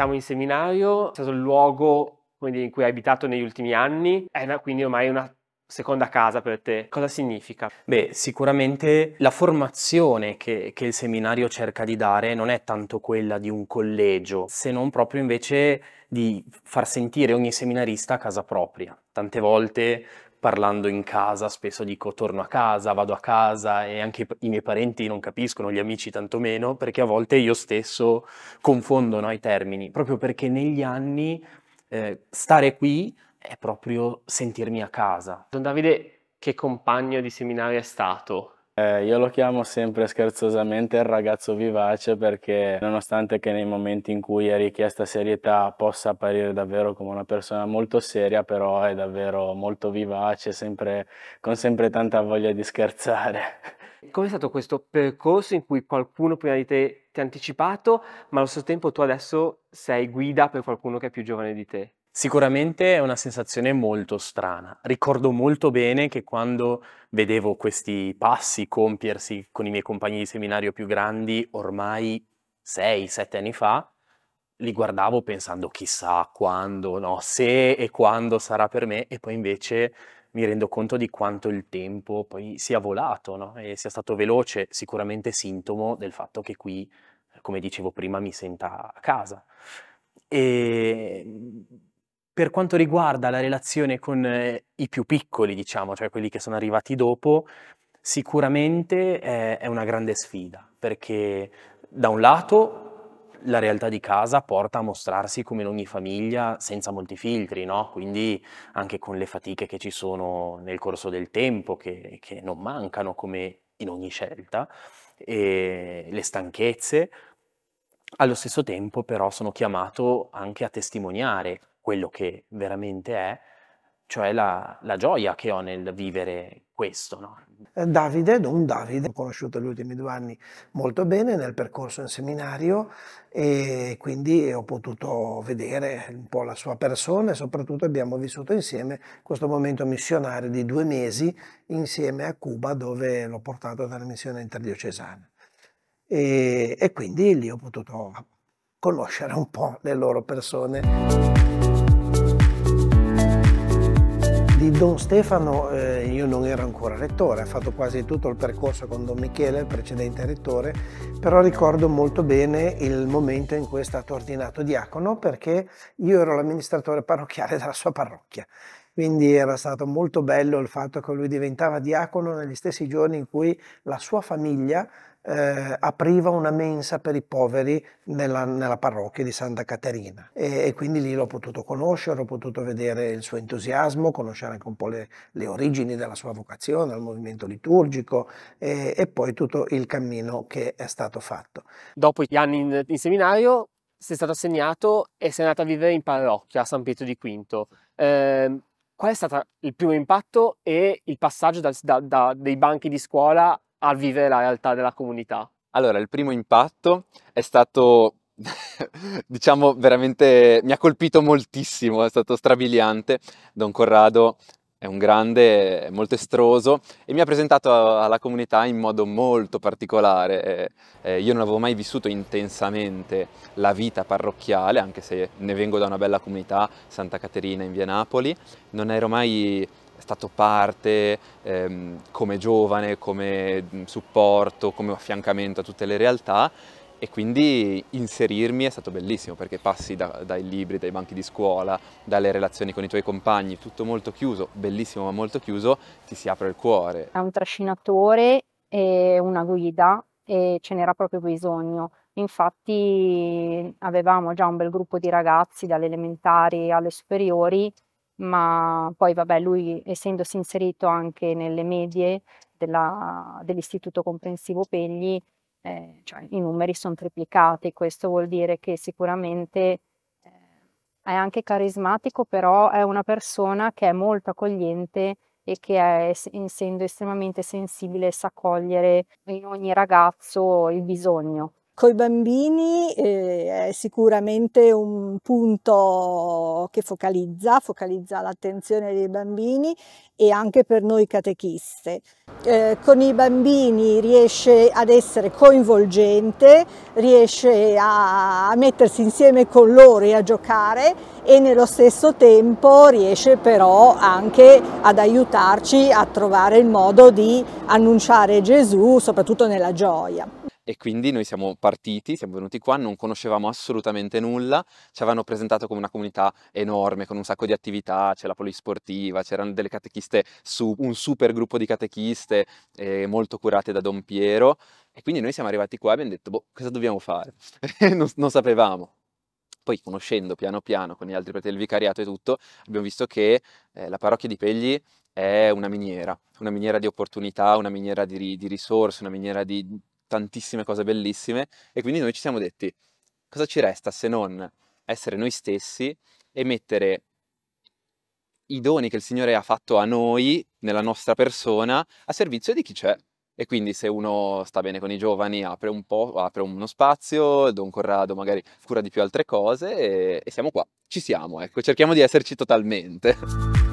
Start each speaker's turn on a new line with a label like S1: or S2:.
S1: siamo in seminario, è stato il luogo dire, in cui hai abitato negli ultimi anni, è una, quindi ormai è una seconda casa per te, cosa significa? Beh, sicuramente la formazione che, che, il seminario cerca di dare non è tanto quella di un collegio, se non proprio invece di far sentire ogni seminarista a casa propria. Tante volte parlando in casa spesso dico torno a casa, vado a casa e anche i miei parenti non capiscono, gli amici tantomeno, perché a volte io stesso confondo no, i termini, proprio perché negli anni eh, stare qui è proprio sentirmi a casa. Don Davide, che compagno di seminario è stato? Eh, io lo chiamo sempre scherzosamente il ragazzo vivace perché nonostante che nei momenti in cui è richiesta serietà possa apparire davvero come una persona molto seria, però è davvero molto vivace, sempre, con sempre tanta voglia di scherzare. Com'è stato questo percorso in cui qualcuno prima di te ti ha anticipato, ma allo stesso tempo tu adesso sei guida per qualcuno che è più giovane di te? Sicuramente è una sensazione molto strana. Ricordo molto bene che quando vedevo questi passi compiersi con i miei compagni di seminario più grandi, ormai 6-7 anni fa, li guardavo pensando chissà quando, no, se e quando sarà per me, e poi invece mi rendo conto di quanto il tempo poi sia volato no? e sia stato veloce, sicuramente sintomo del fatto che qui, come dicevo prima, mi senta a casa. E per quanto riguarda la relazione con eh, i più piccoli, diciamo, cioè quelli che sono arrivati dopo, sicuramente è, eh, è una grande sfida, perché da un lato la realtà di casa porta a mostrarsi come in ogni famiglia senza molti filtri, no? quindi anche con le fatiche che ci sono nel corso del tempo, che, che non mancano come in ogni scelta, e le stanchezze, allo stesso tempo però sono chiamato anche a testimoniare quello che veramente è, cioè la, la gioia che ho nel vivere questo. No?
S2: Eh, Davide, Don Davide, ho conosciuto gli ultimi due anni molto bene nel percorso in seminario e quindi ho potuto vedere un po' la sua persona e soprattutto abbiamo vissuto insieme questo momento missionario di due mesi insieme a Cuba dove l'ho portato dalla missione interdiocesana. E, e quindi lì ho potuto conoscere un po' le loro persone. Don Stefano, eh, io non ero ancora rettore, ha fatto quasi tutto il percorso con Don Michele, il precedente rettore, però ricordo molto bene il momento in cui è stato ordinato diacono perché io ero l'amministratore parrocchiale della sua parrocchia. Quindi era stato molto bello il fatto che lui diventava diacono negli stessi giorni in cui la sua famiglia eh, apriva una mensa per i poveri nella, nella parrocchia di Santa Caterina e, e, quindi lì l'ho potuto conoscere, ho potuto vedere il suo entusiasmo, conoscere anche un po' le, le origini della sua vocazione il movimento liturgico e, e, poi tutto il cammino che è stato fatto.
S1: Dopo gli anni in, in seminario sei stato assegnato e sei andato a vivere in parrocchia a San Pietro di Quinto. Eh, qual è stato il primo impatto e il passaggio da, da, da, dai banchi di scuola a vivere la realtà della comunità?
S3: Allora, il primo impatto è stato, diciamo, veramente mi ha colpito moltissimo, è stato strabiliante. Don Corrado è un grande, è molto estroso e mi ha presentato alla comunità in modo molto particolare. Eh, io non avevo mai vissuto intensamente la vita parrocchiale, anche se ne vengo da una bella comunità, Santa Caterina in via Napoli, non ero mai stato parte ehm, come giovane, come supporto, come affiancamento a tutte le realtà e quindi inserirmi è stato bellissimo perché passi da, dai libri, dai banchi di scuola, dalle relazioni con i tuoi compagni, tutto molto chiuso, bellissimo ma molto chiuso, ti si apre il cuore. È
S1: un trascinatore e una guida e ce n'era proprio bisogno. Infatti avevamo già un bel gruppo di ragazzi dalle elementari alle superiori ma poi vabbè lui essendosi inserito anche nelle medie dell'istituto comprensivo Pegli, eh, cioè, i numeri sono triplicati, questo vuol dire che sicuramente eh, è anche carismatico, però è una persona che è molto accogliente e che è, essendo estremamente sensibile sa cogliere in ogni ragazzo il bisogno. Con i bambini eh, è sicuramente un punto che focalizza, focalizza l'attenzione dei bambini e anche per noi catechiste. Eh, con i bambini riesce ad essere coinvolgente, riesce a, a mettersi insieme con loro e a giocare e nello stesso tempo riesce però anche ad aiutarci a trovare il modo di annunciare Gesù, soprattutto nella gioia
S3: e quindi noi siamo partiti, siamo venuti qua, non conoscevamo assolutamente nulla, ci avevano presentato come una comunità enorme, con un sacco di attività, c'è la polisportiva, c'erano delle catechiste, su, un super gruppo di catechiste eh, molto curate da Don Piero e quindi noi siamo arrivati qua e abbiamo detto, boh, cosa dobbiamo fare? non, non sapevamo, poi conoscendo piano piano con gli altri preti del vicariato e tutto, abbiamo visto che eh, la parrocchia di Pegli è una miniera, una miniera di opportunità, una miniera di, di risorse, una miniera di, tantissime cose bellissime e quindi noi ci siamo detti cosa ci resta se non essere noi stessi e mettere i doni che il Signore ha fatto a noi, nella nostra persona, a servizio di chi c'è. E quindi se uno sta bene con i giovani apre, un po', apre uno spazio, Don Corrado magari cura di più altre cose e, e siamo qua, ci siamo, ecco, cerchiamo di esserci totalmente.